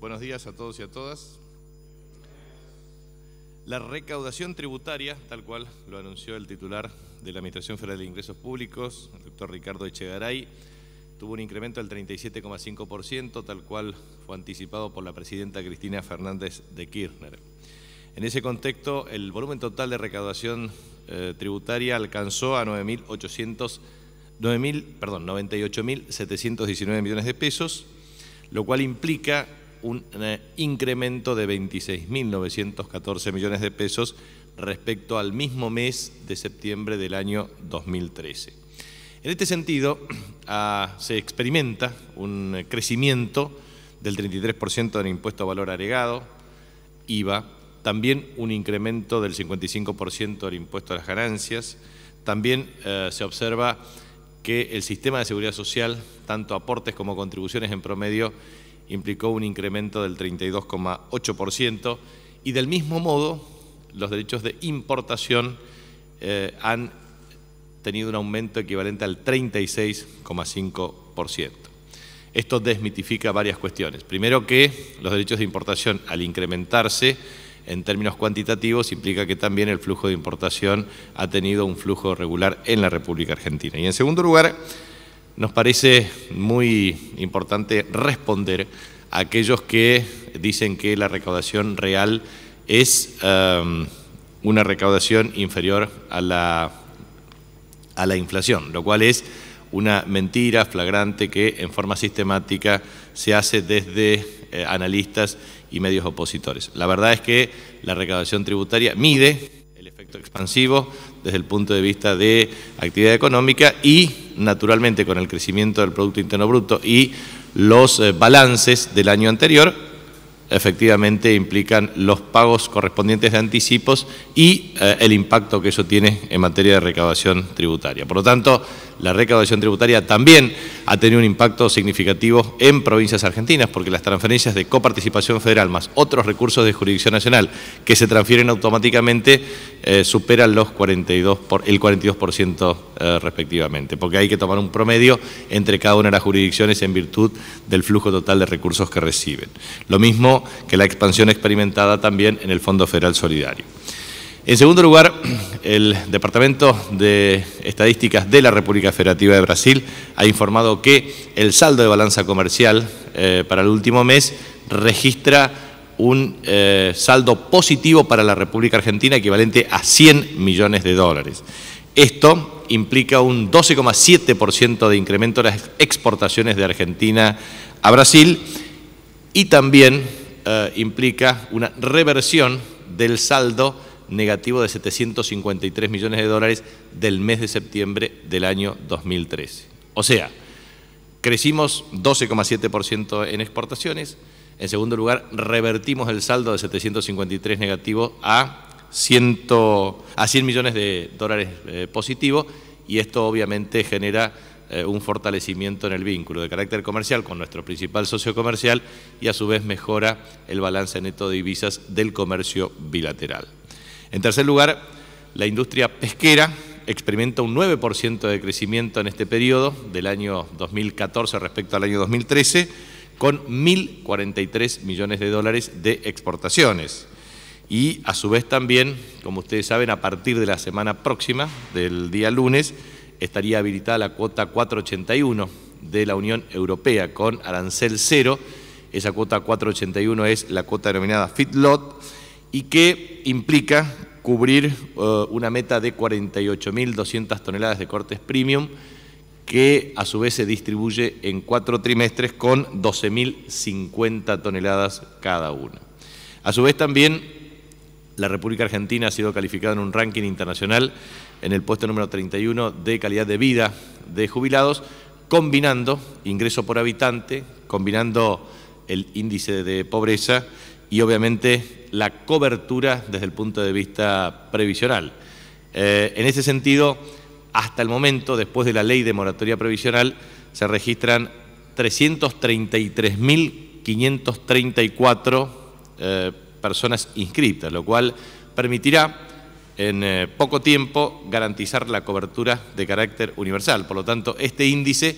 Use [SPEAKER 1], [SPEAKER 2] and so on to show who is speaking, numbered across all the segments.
[SPEAKER 1] Buenos días a todos y a todas. La recaudación tributaria, tal cual lo anunció el titular de la Administración Federal de Ingresos Públicos, el doctor Ricardo Echegaray, tuvo un incremento del 37,5%, tal cual fue anticipado por la presidenta Cristina Fernández de Kirchner. En ese contexto, el volumen total de recaudación eh, tributaria alcanzó a perdón, 98.719 millones de pesos, lo cual implica un eh, incremento de 26.914 millones de pesos respecto al mismo mes de septiembre del año 2013. En este sentido, ah, se experimenta un crecimiento del 33% del impuesto a valor agregado, IVA, también un incremento del 55% del impuesto a las ganancias, también eh, se observa que el sistema de seguridad social, tanto aportes como contribuciones en promedio, implicó un incremento del 32,8% y del mismo modo los derechos de importación eh, han tenido un aumento equivalente al 36,5%. Esto desmitifica varias cuestiones. Primero que los derechos de importación al incrementarse en términos cuantitativos implica que también el flujo de importación ha tenido un flujo regular en la República Argentina. Y en segundo lugar, nos parece muy importante responder a aquellos que dicen que la recaudación real es em, una recaudación inferior a la, a la inflación, lo cual es una mentira flagrante que en forma sistemática se hace desde eh, analistas y medios opositores. La verdad es que la recaudación tributaria mide expansivo desde el punto de vista de actividad económica y, naturalmente, con el crecimiento del Producto Interno Bruto y los eh, balances del año anterior, efectivamente implican los pagos correspondientes de anticipos y eh, el impacto que eso tiene en materia de recaudación tributaria. Por lo tanto, la recaudación tributaria también ha tenido un impacto significativo en provincias argentinas, porque las transferencias de coparticipación federal más otros recursos de jurisdicción nacional que se transfieren automáticamente eh, superan los 42 el 42% eh, respectivamente, porque hay que tomar un promedio entre cada una de las jurisdicciones en virtud del flujo total de recursos que reciben. Lo mismo que la expansión experimentada también en el Fondo Federal Solidario. En segundo lugar, el Departamento de Estadísticas de la República Federativa de Brasil ha informado que el saldo de balanza comercial eh, para el último mes registra un eh, saldo positivo para la República Argentina equivalente a 100 millones de dólares. Esto implica un 12,7% de incremento de las exportaciones de Argentina a Brasil y también eh, implica una reversión del saldo negativo de 753 millones de dólares del mes de septiembre del año 2013. O sea, crecimos 12,7% en exportaciones. En segundo lugar, revertimos el saldo de 753 negativo a 100, a 100 millones de dólares eh, positivo y esto obviamente genera eh, un fortalecimiento en el vínculo de carácter comercial con nuestro principal socio comercial y a su vez mejora el balance neto de divisas del comercio bilateral. En tercer lugar, la industria pesquera experimenta un 9% de crecimiento en este periodo del año 2014 respecto al año 2013, con 1.043 millones de dólares de exportaciones. Y a su vez también, como ustedes saben, a partir de la semana próxima, del día lunes, estaría habilitada la cuota 481 de la Unión Europea con arancel cero. Esa cuota 481 es la cuota denominada FITLOT y que implica cubrir eh, una meta de 48.200 toneladas de cortes premium que a su vez se distribuye en cuatro trimestres con 12.050 toneladas cada una. A su vez también la República Argentina ha sido calificada en un ranking internacional en el puesto número 31 de calidad de vida de jubilados, combinando ingreso por habitante, combinando el índice de pobreza y obviamente la cobertura desde el punto de vista previsional. Eh, en ese sentido, hasta el momento, después de la ley de moratoria previsional, se registran 333.534 eh, personas inscritas, lo cual permitirá en eh, poco tiempo garantizar la cobertura de carácter universal. Por lo tanto, este índice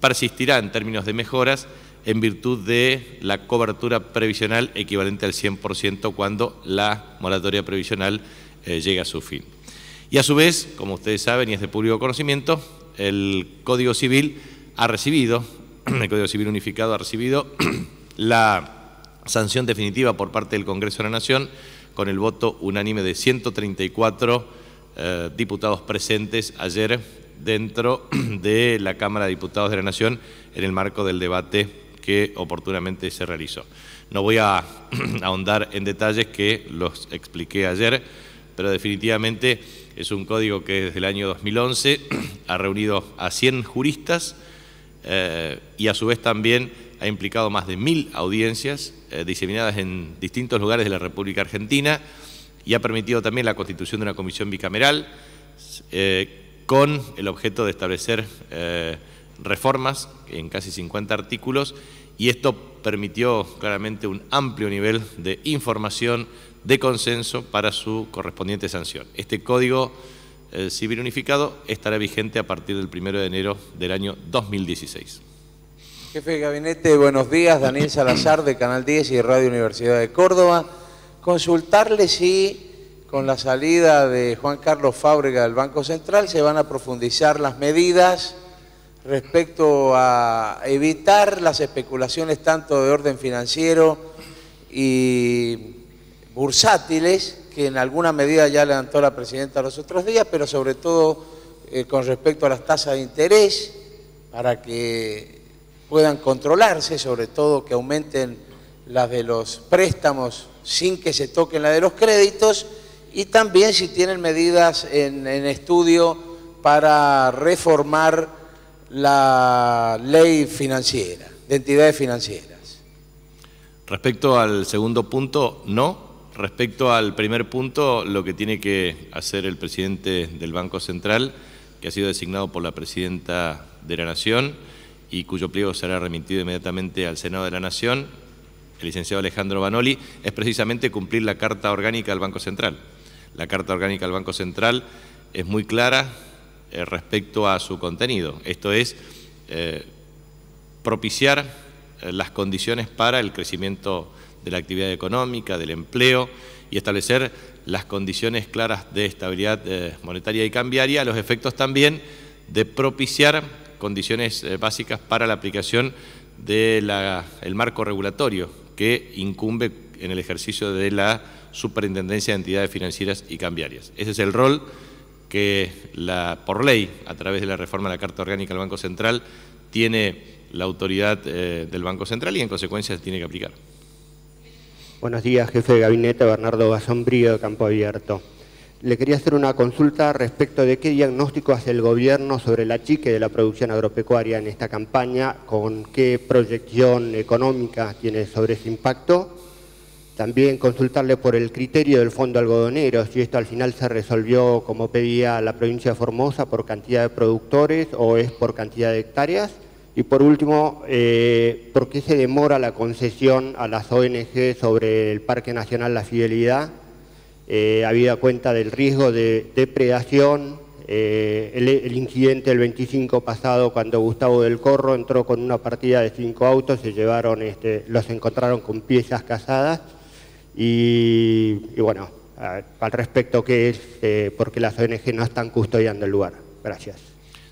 [SPEAKER 1] persistirá en términos de mejoras en virtud de la cobertura previsional equivalente al 100% cuando la moratoria previsional eh, llega a su fin. Y a su vez, como ustedes saben y es de público conocimiento, el Código Civil ha recibido, el Código Civil Unificado ha recibido la sanción definitiva por parte del Congreso de la Nación con el voto unánime de 134 eh, diputados presentes ayer dentro de la Cámara de Diputados de la Nación en el marco del debate que oportunamente se realizó. No voy a ahondar en detalles que los expliqué ayer, pero definitivamente es un código que desde el año 2011 ha reunido a 100 juristas eh, y a su vez también ha implicado más de mil audiencias eh, diseminadas en distintos lugares de la República Argentina y ha permitido también la constitución de una comisión bicameral eh, con el objeto de establecer reformas en casi 50 artículos y esto permitió claramente un amplio nivel de información, de consenso para su correspondiente sanción. Este Código Civil Unificado estará vigente a partir del 1 de enero del año 2016.
[SPEAKER 2] Jefe de Gabinete, buenos días. Daniel Salazar de Canal 10 y Radio Universidad de Córdoba. Consultarle si con la salida de Juan Carlos Fábrega del Banco Central se van a profundizar las medidas respecto a evitar las especulaciones tanto de orden financiero y bursátiles, que en alguna medida ya levantó la presidenta los otros días, pero sobre todo eh, con respecto a las tasas de interés, para que puedan controlarse, sobre todo que aumenten las de los préstamos sin que se toquen la de los créditos, y también si tienen medidas en estudio para reformar la ley financiera, de entidades financieras.
[SPEAKER 1] Respecto al segundo punto, no. Respecto al primer punto, lo que tiene que hacer el presidente del Banco Central, que ha sido designado por la presidenta de la Nación y cuyo pliego será remitido inmediatamente al Senado de la Nación, el licenciado Alejandro Banoli, es precisamente cumplir la Carta Orgánica del Banco Central. La Carta Orgánica del Banco Central es muy clara, eh, respecto a su contenido. Esto es eh, propiciar eh, las condiciones para el crecimiento de la actividad económica, del empleo y establecer las condiciones claras de estabilidad monetaria y cambiaria, los efectos también de propiciar condiciones básicas para la aplicación del marco regulatorio que incumbe en el ejercicio de la Superintendencia de Entidades Financieras y Cambiarias. Ese es el rol que la, por ley, a través de la reforma de la Carta Orgánica del Banco Central, tiene la autoridad eh, del Banco Central y en consecuencia se tiene que aplicar.
[SPEAKER 2] Buenos días, jefe de gabinete Bernardo Basombrío de Campo Abierto. Le quería hacer una consulta respecto de qué diagnóstico hace el gobierno sobre la chique de la producción agropecuaria en esta campaña, con qué proyección económica tiene sobre ese impacto también consultarle por el criterio del fondo algodonero, si esto al final se resolvió como pedía la provincia de Formosa por cantidad de productores o es por cantidad de hectáreas. Y por último, eh, ¿por qué se demora la concesión a las ONG sobre el Parque Nacional La Fidelidad, eh, Había cuenta del riesgo de depredación, eh, el, incidente del 25 pasado cuando Gustavo del Corro entró con una partida de cinco autos, se llevaron, este, los encontraron con piezas casadas y, bueno, al respecto, que es? porque eh, ¿Por qué las ONG no están custodiando el lugar? Gracias.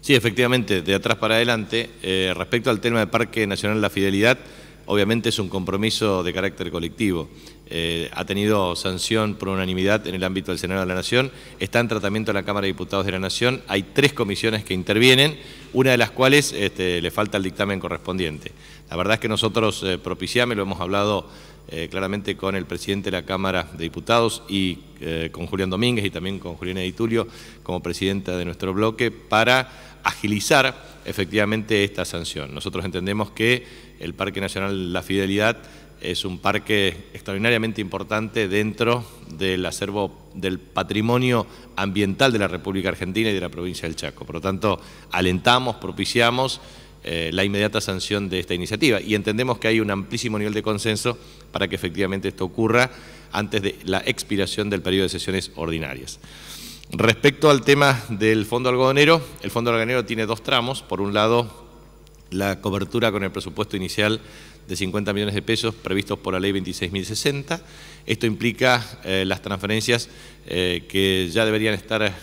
[SPEAKER 1] Sí, efectivamente, de atrás para adelante, eh, respecto al tema del Parque Nacional La Fidelidad, obviamente es un compromiso de carácter colectivo. Eh, ha tenido sanción por unanimidad en el ámbito del Senado de la Nación, está en tratamiento en la Cámara de Diputados de la Nación, hay tres comisiones que intervienen, una de las cuales este, le falta el dictamen correspondiente. La verdad es que nosotros propiciamos, lo hemos hablado eh, claramente con el presidente de la Cámara de Diputados y eh, con Julián Domínguez y también con Juliana Editulio como presidenta de nuestro bloque para agilizar efectivamente esta sanción. Nosotros entendemos que el Parque Nacional La Fidelidad es un parque extraordinariamente importante dentro del acervo del patrimonio ambiental de la República Argentina y de la provincia del Chaco. Por lo tanto, alentamos, propiciamos eh, la inmediata sanción de esta iniciativa. Y entendemos que hay un amplísimo nivel de consenso para que efectivamente esto ocurra antes de la expiración del periodo de sesiones ordinarias. Respecto al tema del fondo algodonero, el fondo algodonero tiene dos tramos. Por un lado, la cobertura con el presupuesto inicial de 50 millones de pesos previstos por la ley 26.060. Esto implica eh, las transferencias eh, que ya deberían estar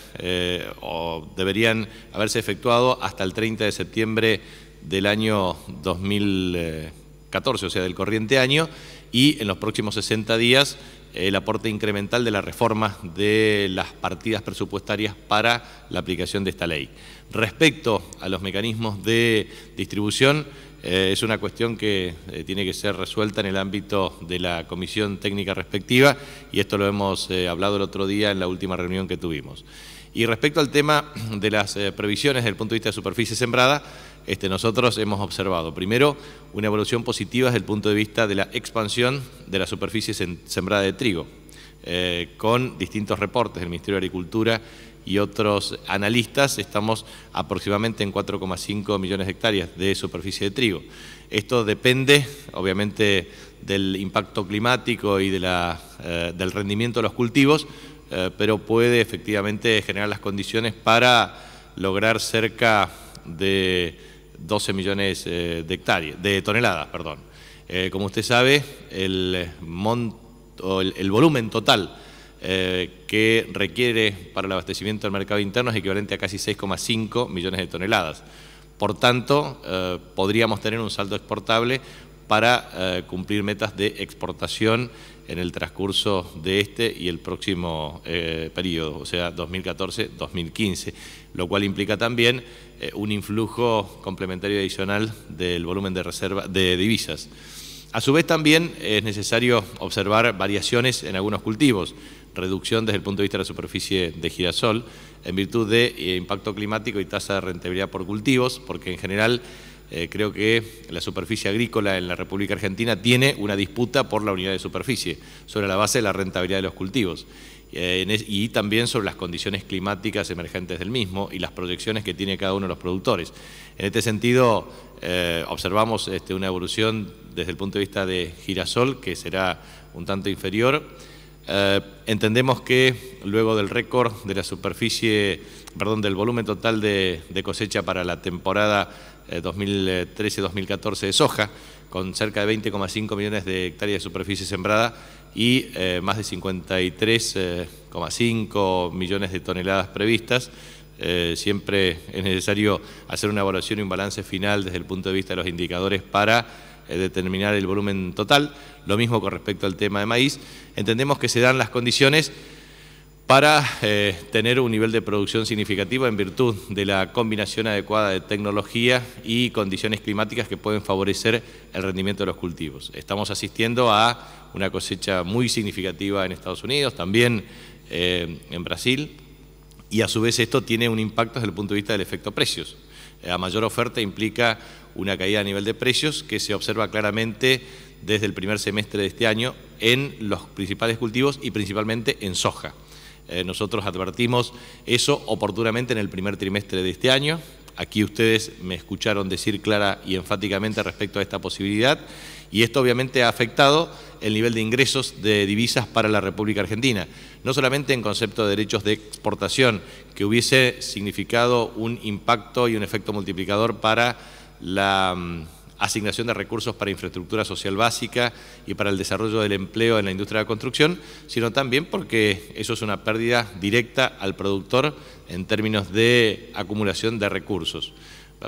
[SPEAKER 1] o deberían haberse efectuado hasta el 30 de septiembre del año 2014, o sea, del corriente año, y en los próximos 60 días el aporte incremental de las reforma de las partidas presupuestarias para la aplicación de esta ley. Respecto a los mecanismos de distribución, eh, es una cuestión que eh, tiene que ser resuelta en el ámbito de la comisión técnica respectiva y esto lo hemos eh, hablado el otro día en la última reunión que tuvimos. Y respecto al tema de las previsiones desde el punto de vista de superficie sembrada, este, nosotros hemos observado, primero, una evolución positiva desde el punto de vista de la expansión de la superficie sembrada de trigo, eh, con distintos reportes del Ministerio de Agricultura y otros analistas, estamos aproximadamente en 4,5 millones de hectáreas de superficie de trigo. Esto depende, obviamente, del impacto climático y de la, eh, del rendimiento de los cultivos, eh, pero puede efectivamente generar las condiciones para lograr cerca de 12 millones eh, de hectáreas, de toneladas, perdón. Eh, como usted sabe, el, el, volumen total eh, que requiere para el abastecimiento del mercado interno es equivalente a casi 6,5 millones de toneladas. Por tanto, podríamos tener un saldo exportable para cumplir metas de exportación en el transcurso de este y el próximo eh, periodo, o sea, 2014-2015, lo cual implica también eh, un influjo complementario adicional del volumen de reserva de divisas. A su vez también es necesario observar variaciones en algunos cultivos, reducción desde el punto de vista de la superficie de girasol, en virtud de eh, impacto climático y tasa de rentabilidad por cultivos, porque en general eh, creo que la superficie agrícola en la República Argentina tiene una disputa por la unidad de superficie, sobre la base de la rentabilidad de los cultivos eh, y también sobre las condiciones climáticas emergentes del mismo y las proyecciones que tiene cada uno de los productores. En este sentido, eh, observamos este, una evolución desde el punto de vista de girasol, que será un tanto inferior. entendemos que luego del récord de la superficie perdón, del volumen total de, cosecha para la temporada 2013-2014 eh, de soja, con cerca de 20,5 millones de hectáreas de superficie sembrada y eh, más de 53,5 eh, millones de toneladas previstas. siempre es necesario hacer una evaluación y un balance final desde el punto de vista de los indicadores para determinar el volumen total. Lo mismo con respecto al tema de maíz. Entendemos que se dan las condiciones para eh, tener un nivel de producción significativo en virtud de la combinación adecuada de tecnología y condiciones climáticas que pueden favorecer el rendimiento de los cultivos. Estamos asistiendo a una cosecha muy significativa en Estados Unidos, también eh, en Brasil, y a su vez esto tiene un impacto desde el punto de vista del efecto precios. La eh, mayor oferta implica una caída a nivel de precios que se observa claramente desde el primer semestre de este año en los principales cultivos y principalmente en soja. Eh, nosotros advertimos eso oportunamente en el primer trimestre de este año. Aquí ustedes me escucharon decir clara y enfáticamente respecto a esta posibilidad y esto obviamente ha afectado el nivel de ingresos de divisas para la República Argentina, no solamente en concepto de derechos de exportación, que hubiese significado un impacto y un efecto multiplicador para la mm, asignación de recursos para infraestructura social básica y para el desarrollo del empleo en la industria de la construcción, sino también porque eso es una pérdida directa al productor en términos de acumulación de recursos.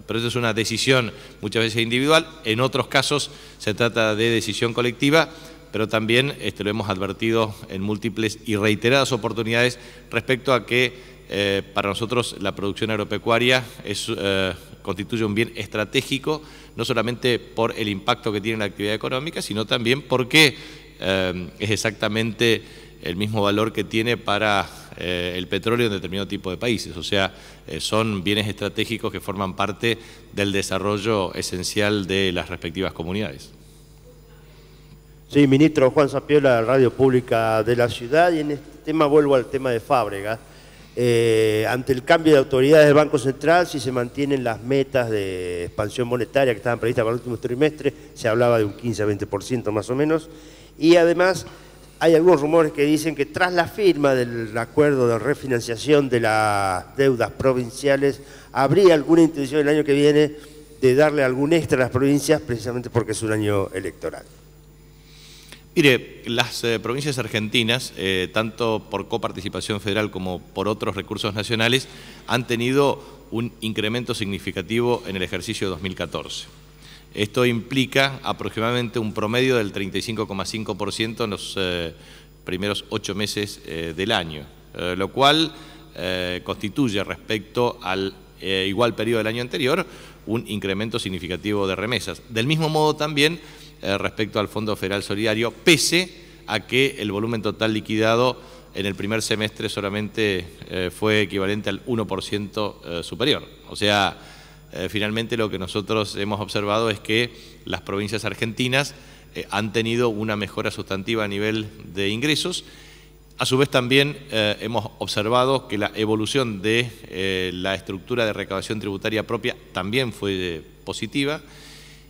[SPEAKER 1] Pero eso es una decisión muchas veces individual, en otros casos se trata de decisión colectiva, pero también este, lo hemos advertido en múltiples y reiteradas oportunidades respecto a que eh, para nosotros la producción agropecuaria eh, constituye un bien estratégico, no solamente por el impacto que tiene en la actividad económica, sino también porque eh, es exactamente el mismo valor que tiene para el petróleo en determinado tipo de países. O sea, son bienes estratégicos que forman parte del desarrollo esencial de las respectivas comunidades.
[SPEAKER 2] Sí, ministro Juan Zapiola, Radio Pública de la Ciudad, y en este tema vuelvo al tema de Fábrega. Eh, ante el cambio de autoridades del Banco Central, si se mantienen las metas de expansión monetaria que estaban previstas para el último trimestre, se hablaba de un 15 a 20% más o menos, y además hay algunos rumores que dicen que tras la firma del acuerdo de refinanciación de las deudas provinciales, habría alguna intención el año que viene de darle algún extra a las provincias, precisamente porque
[SPEAKER 1] es un año electoral. Mire, las eh, provincias argentinas, eh, tanto por coparticipación federal como por otros recursos nacionales, han tenido un incremento significativo en el ejercicio 2014. Esto implica aproximadamente un promedio del 35,5% en los eh, primeros ocho meses del año, lo cual constituye respecto al igual periodo del año anterior un incremento significativo de remesas. Del mismo modo también eh, respecto al Fondo Federal Solidario, pese a que el volumen total liquidado en el primer semestre solamente eh, fue equivalente al 1% eh, superior. O sea, finalmente lo que nosotros hemos observado es que las provincias argentinas han tenido una mejora sustantiva a nivel de ingresos. A su vez también hemos observado que la evolución de la estructura de recaudación tributaria propia también fue positiva.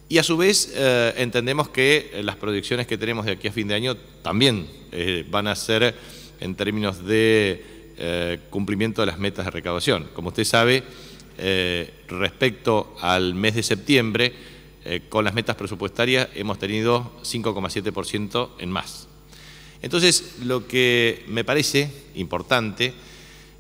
[SPEAKER 1] Y a su vez eh, entendemos que eh, las proyecciones que tenemos de aquí a fin de año también eh, van a ser en términos de cumplimiento de las metas de recaudación. Como usted sabe, respecto al mes de septiembre, con las metas presupuestarias hemos tenido 5,7% en más. Entonces, lo que me parece importante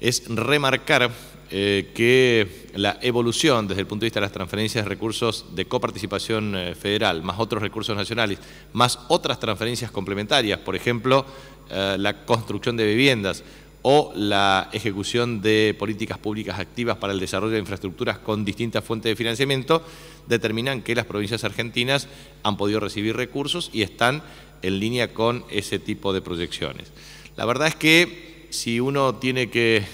[SPEAKER 1] es remarcar eh, que la evolución desde el punto de vista de las transferencias de recursos de coparticipación eh, federal, más otros recursos nacionales, más otras transferencias complementarias, por ejemplo, eh, la construcción de viviendas o la ejecución de políticas públicas activas para el desarrollo de infraestructuras con distintas fuentes de financiamiento, determinan que las provincias argentinas han podido recibir recursos y están en línea con ese tipo de proyecciones. La verdad es que si uno tiene que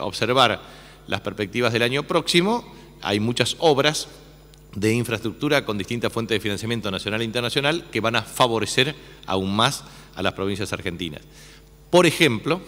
[SPEAKER 1] observar las perspectivas del año próximo. Hay muchas obras de infraestructura con distintas fuentes de financiamiento nacional e internacional que van a favorecer aún más a las provincias argentinas. Por ejemplo,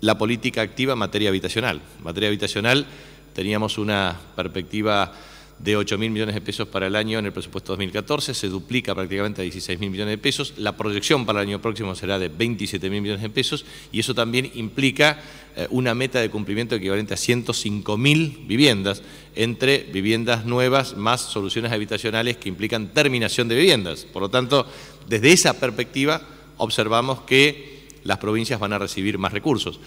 [SPEAKER 1] la política activa en materia habitacional. En materia habitacional teníamos una perspectiva de 8.000 mil millones de pesos para el año en el presupuesto 2014, se duplica prácticamente a 16.000 mil millones de pesos, la proyección para el año próximo será de 27 mil millones de pesos y eso también implica eh, una meta de cumplimiento equivalente a 105.000 mil viviendas entre viviendas nuevas más soluciones habitacionales que implican terminación de viviendas. Por lo tanto, desde esa perspectiva observamos que las provincias van a recibir más recursos.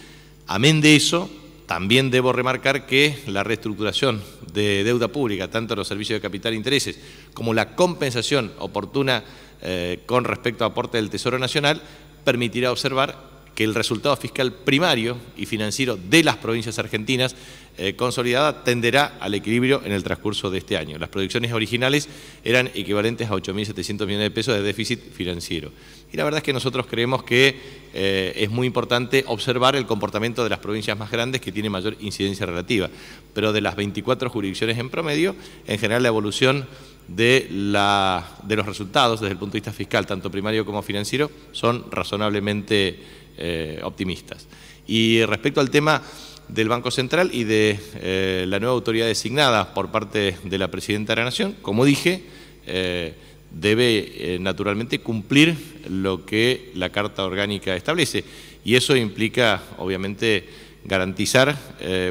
[SPEAKER 1] Amén de eso, también debo remarcar que la reestructuración de deuda pública, tanto en los servicios de capital e intereses como la compensación oportuna eh, con respecto a aporte del Tesoro Nacional, permitirá observar que el resultado fiscal primario y financiero de las provincias argentinas eh, consolidada tenderá al equilibrio en el transcurso de este año. Las proyecciones originales eran equivalentes a 8.700 millones de pesos de déficit financiero. Y la verdad es que nosotros creemos que eh, es muy importante observar el comportamiento de las provincias más grandes que tienen mayor incidencia relativa. Pero de las 24 jurisdicciones en promedio, en general la evolución de, la, de los resultados desde el punto de vista fiscal, tanto primario como financiero, son razonablemente eh, optimistas. Y respecto al tema del Banco Central y de eh, la nueva autoridad designada por parte de la Presidenta de la Nación, como dije, eh, debe naturalmente cumplir lo que la Carta Orgánica establece. Y eso implica, obviamente, garantizar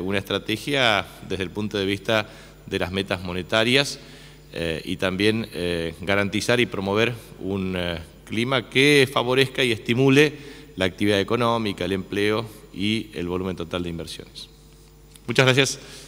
[SPEAKER 1] una estrategia desde el punto de vista de las metas monetarias y también garantizar y promover un clima que favorezca y estimule la actividad económica, el empleo y el volumen total de inversiones. Muchas gracias.